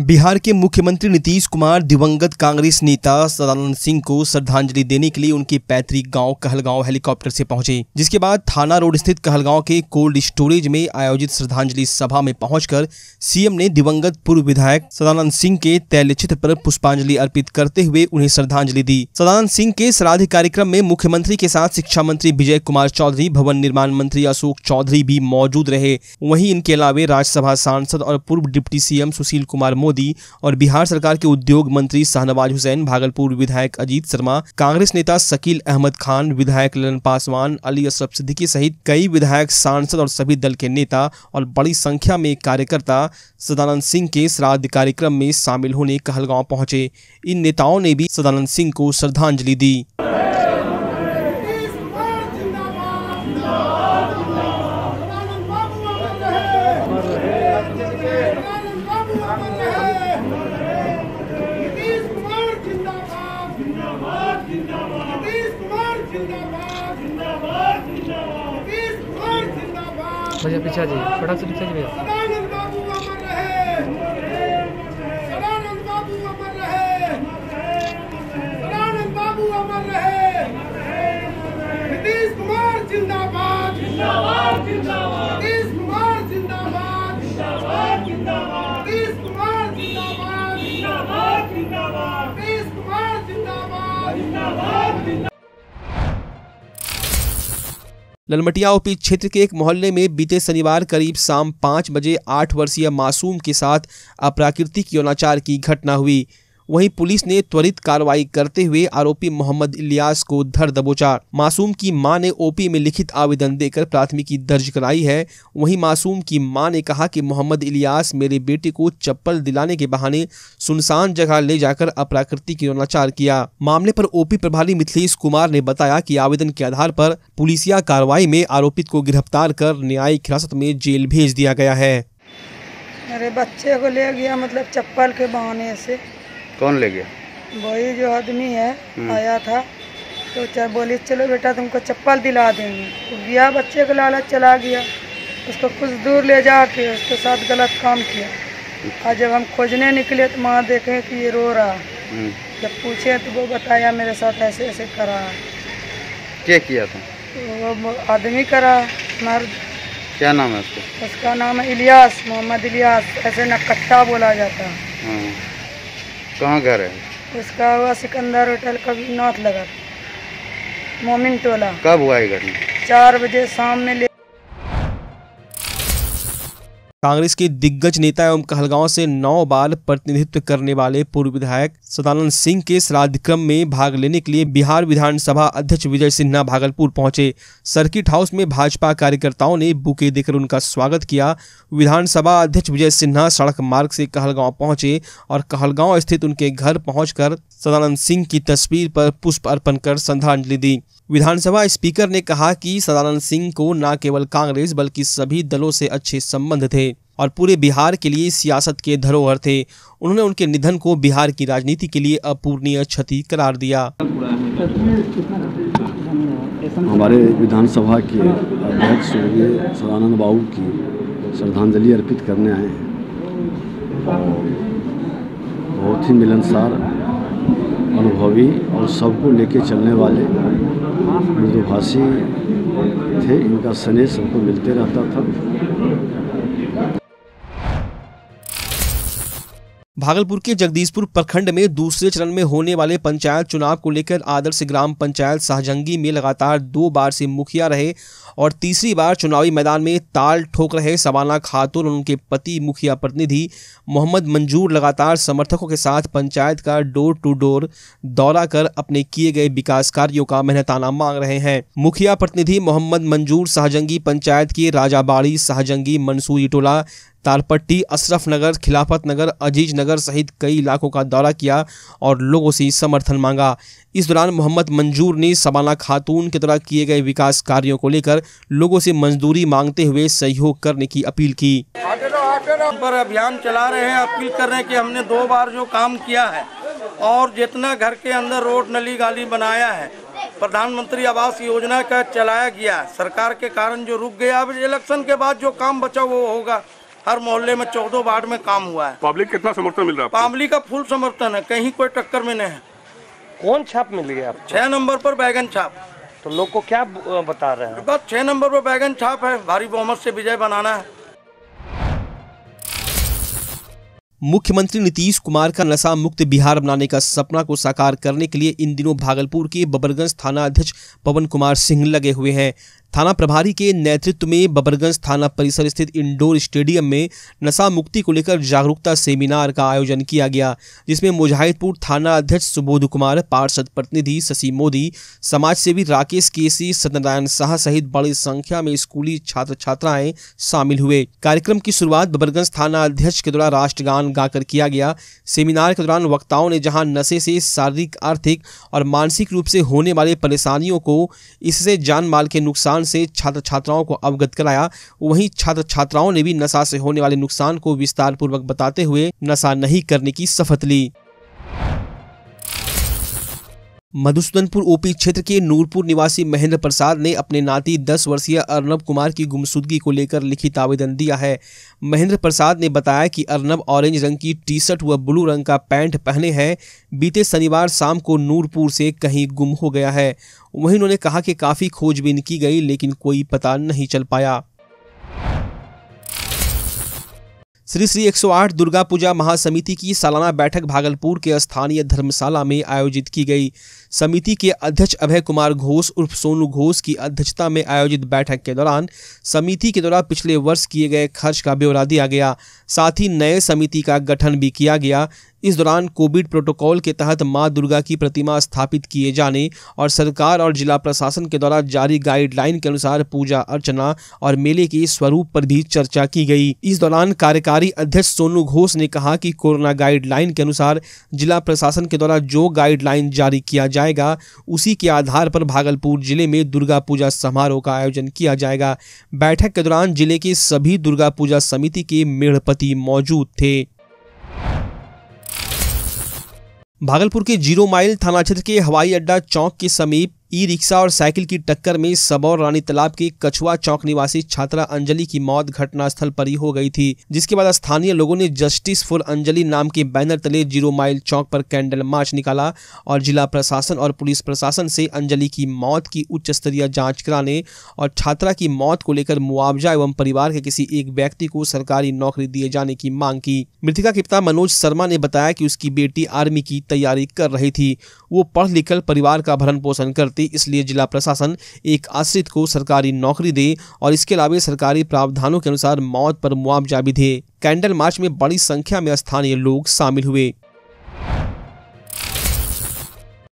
बिहार के मुख्यमंत्री नीतीश कुमार दिवंगत कांग्रेस नेता सदानंद सिंह को श्रद्धांजलि देने के लिए उनके पैतृक गांव कहलगांव हेलीकॉप्टर से पहुंचे जिसके बाद थाना रोड स्थित कहलगांव के कोल्ड स्टोरेज में आयोजित श्रद्धांजलि सभा में पहुंचकर सीएम ने दिवंगत पूर्व विधायक सदानंद सिंह के तैलचित्र पर पुष्पांजलि अर्पित करते हुए उन्हें श्रद्धांजलि दी सदानंद सिंह के श्राद्ध कार्यक्रम में मुख्यमंत्री के साथ शिक्षा मंत्री विजय कुमार चौधरी भवन निर्माण मंत्री अशोक चौधरी भी मौजूद रहे वही इनके अलावे राज्यसभा सांसद और पूर्व डिप्टी सीएम सुशील कुमार मोदी और बिहार सरकार के उद्योग मंत्री शाहनवाज हुसैन भागलपुर विधायक अजीत शर्मा कांग्रेस नेता शकील अहमद खान विधायक ललन पासवान अली अशरफ सिद्दीकी सहित कई विधायक सांसद और सभी दल के नेता और बड़ी संख्या में कार्यकर्ता सदानंद सिंह के श्राद्ध कार्यक्रम में शामिल होने कहलगांव पहुंचे इन नेताओं ने भी सदानंद सिंह को श्रद्धांजलि दी भैया पीछे जी फटाक से पीछे जी भैया जिंदाबाद जिंदाबाद जिंदाबाद ललमटिया ओपी क्षेत्र के एक मोहल्ले में बीते शनिवार करीब शाम पाँच बजे आठ वर्षीय मासूम के साथ अप्राकृतिक यौनाचार की घटना हुई वहीं पुलिस ने त्वरित कार्रवाई करते हुए आरोपी मोहम्मद इलियास को धर दबोचा मासूम की मां ने ओपी में लिखित आवेदन देकर प्राथमिकी दर्ज कराई है वहीं मासूम की मां ने कहा कि मोहम्मद इलियास मेरे बेटे को चप्पल दिलाने के बहाने सुनसान जगह ले जाकर अप्राकृति की किया मामले पर ओपी प्रभारी मिथिलेश कुमार ने बताया कि आवेदन के आधार पर पुलिसिया कार्रवाई में आरोपित को गिरफ्तार कर न्यायिक हिरासत में जेल भेज दिया गया है मेरे बच्चे को ले गया मतलब चप्पल के बहाने से कौन ले गया वही जो आदमी है हम्म। आया था तो चाहे बोली चलो बेटा तुमको चप्पल दिला देंगे तो गया बच्चे का लालच चला गया उसको कुछ दूर ले जा के उसके साथ गलत काम किया और जब हम खोजने निकले तो वहाँ देखे कि ये रो रहा हम्म। जब पूछे तो वो बताया मेरे साथ ऐसे ऐसे करा क्या किया था तो वो आदमी करा मर्द क्या नाम है उसका उसका नाम है इलियास मोहम्मद इलियास ऐसे नकट्टा बोला जाता है हाँ। कहाँ घर है उसका हुआ सिकंदर होटल कभी नॉर्थ लगा मोमिन टोला कब हुआ घटना चार बजे शाम में ले कांग्रेस के दिग्गज नेता एवं कहलगांव से नौ बार प्रतिनिधित्व करने वाले पूर्व विधायक सदानंद सिंह के श्राद्ध क्रम में भाग लेने के लिए बिहार विधानसभा अध्यक्ष विजय सिन्हा भागलपुर पहुंचे सर्किट हाउस में भाजपा कार्यकर्ताओं ने बुके देकर उनका स्वागत किया विधानसभा अध्यक्ष विजय सिन्हा सड़क मार्ग से कहलगांव पहुंचे और कहलगांव स्थित उनके घर पहुंचकर सदानंद सिंह की तस्वीर पर पुष्प अर्पण कर श्रद्धांजलि दी विधानसभा स्पीकर ने कहा कि सदानंद सिंह को न केवल कांग्रेस बल्कि सभी दलों से अच्छे संबंध थे और पूरे बिहार के लिए सियासत के धरोहर थे उन्होंने उनके निधन को बिहार की राजनीति के लिए अपूर्णीय क्षति करार दिया हमारे विधानसभा के अध्यक्ष स्वर्गीय सदानंद बाबू की श्रद्धांजलि अर्पित करने आए हैं बहुत ही मिलनसार अनुभवी और सबको लेके चलने वाले मृदुभाषी थे इनका स्नेह सबको मिलते रहता था भागलपुर के जगदीशपुर प्रखंड में दूसरे चरण में होने वाले पंचायत चुनाव को लेकर आदर्श ग्राम पंचायत शाहजंगी में लगातार दो बार से मुखिया रहे और तीसरी बार चुनावी मैदान में ताल ठोक रहे सवाना खातून और उनके पति मुखिया प्रतिनिधि मोहम्मद मंजूर लगातार समर्थकों के साथ पंचायत का डोर टू डोर दौरा कर अपने किए गए विकास कार्यो का मेहनताना मांग रहे हैं मुखिया प्रतिनिधि मोहम्मद मंजूर शाहजंगी पंचायत के राजाबाड़ी शाहजंगी मंसूरी टोला तालपट्टी अशरफ नगर खिलाफत नगर अजीज नगर सहित कई इलाकों का दौरा किया और लोगों से समर्थन मांगा इस दौरान मोहम्मद मंजूर ने सबाना खातून के द्वारा किए गए विकास कार्यों को लेकर लोगों से मजदूरी मांगते हुए सहयोग करने की अपील की पर अभियान चला रहे हैं अपील कर रहे हैं कि हमने दो बार जो काम किया है और जितना घर के अंदर रोड नली गाली बनाया है प्रधानमंत्री आवास योजना का चलाया गया सरकार के कारण जो रुक गया अब इलेक्शन के बाद जो काम बचा वो होगा हर मोहल्ले में चौदह वार्ड में काम हुआ है पब्लिक कितना समर्थन मिल रहा है पब्लिक का फुल समर्थन है कहीं कोई टक्कर में नहीं है कौन छाप मिल गया छह नंबर पर बैगन छाप तो लोग को क्या बता रहे हैं बस छह नंबर पर बैगन छाप है भारी बहुमत से विजय बनाना है मुख्यमंत्री नीतीश कुमार का नशा मुक्त बिहार बनाने का सपना को साकार करने के लिए इन दिनों भागलपुर के बबरगंज थाना अध्यक्ष पवन कुमार सिंह लगे हुए हैं थाना प्रभारी के नेतृत्व में बबरगंज थाना परिसर स्थित इंडोर स्टेडियम में नशा मुक्ति को लेकर जागरूकता सेमिनार का आयोजन किया गया जिसमें मुजाहिदपुर थाना अध्यक्ष सुबोध कुमार पार्षद प्रतिनिधि शशि मोदी समाजसेवी राकेश केसी सत्यनारायण शाह सहित बड़ी संख्या में स्कूली छात्र छात्राएं शामिल हुए कार्यक्रम की शुरुआत बबरगंज थाना अध्यक्ष के द्वारा राष्ट्रगान गाकर किया गया सेमिनार के दौरान वक्ताओं ने जहाँ नशे से शारीरिक आर्थिक और मानसिक रूप से होने वाले परेशानियों को इससे जान माल के नुकसान से छात्र छात्राओं को अवगत कराया वहीं छात्र छात्राओं ने भी नशा से होने वाले नुकसान को विस्तार पूर्वक बताते हुए नशा नहीं करने की शपथ ली मधुसूदनपुर ओपी क्षेत्र के नूरपुर निवासी महेंद्र प्रसाद ने अपने नाती 10 वर्षीय अर्नब कुमार की गुमशुदगी को लेकर लिखित आवेदन दिया है महेंद्र प्रसाद ने बताया कि अर्नब ऑरेंज रंग की टी शर्ट व ब्लू रंग का पैंट पहने हैं बीते शनिवार शाम को नूरपुर से कहीं गुम हो गया है वहीं उन्होंने कहा कि काफ़ी खोजबीन की गई लेकिन कोई पता नहीं चल पाया श्री श्री 108 दुर्गा पूजा महासमिति की सालाना बैठक भागलपुर के स्थानीय धर्मशाला में आयोजित की गई समिति के अध्यक्ष अभय कुमार घोष उर्फ सोनू घोष की अध्यक्षता में आयोजित बैठक के दौरान समिति के द्वारा पिछले वर्ष किए गए खर्च का ब्यौरा दिया गया साथ ही नए समिति का गठन भी किया गया इस दौरान कोविड प्रोटोकॉल के तहत मां दुर्गा की प्रतिमा स्थापित किए जाने और सरकार और जिला प्रशासन के द्वारा जारी गाइडलाइन के अनुसार पूजा अर्चना और मेले के स्वरूप पर भी चर्चा की गई इस दौरान कार्यकारी अध्यक्ष सोनू घोष ने कहा कि कोरोना गाइडलाइन के अनुसार जिला प्रशासन के द्वारा जो गाइडलाइन जारी किया जाएगा उसी के आधार पर भागलपुर जिले में दुर्गा पूजा समारोह का आयोजन किया जाएगा बैठक के दौरान जिले के सभी दुर्गा पूजा समिति के मेढ़पति मौजूद थे भागलपुर के जीरो माइल थाना क्षेत्र के हवाई अड्डा चौक के समीप ई रिक्शा और साइकिल की टक्कर में सबौर रानी तालाब के कछुआ चौक निवासी छात्रा अंजलि की मौत घटनास्थल पर ही हो गई थी जिसके बाद स्थानीय लोगों ने जस्टिस फॉर अंजलि नाम के बैनर तले जीरो माइल चौक पर कैंडल मार्च निकाला और जिला प्रशासन और पुलिस प्रशासन से अंजलि की मौत की उच्च स्तरीय जाँच कराने और छात्रा की मौत को लेकर मुआवजा एवं परिवार के किसी एक व्यक्ति को सरकारी नौकरी दिए जाने की मांग की मृतिका के पिता मनोज शर्मा ने बताया की उसकी बेटी आर्मी की तैयारी कर रही थी वो पढ़ लिख परिवार का भरण पोषण करती सकती इसलिए जिला प्रशासन एक आश्रित को सरकारी नौकरी दे और इसके अलावा सरकारी प्रावधानों के अनुसार मौत पर मुआवजा भी दे कैंडल मार्च में बड़ी संख्या में स्थानीय लोग शामिल हुए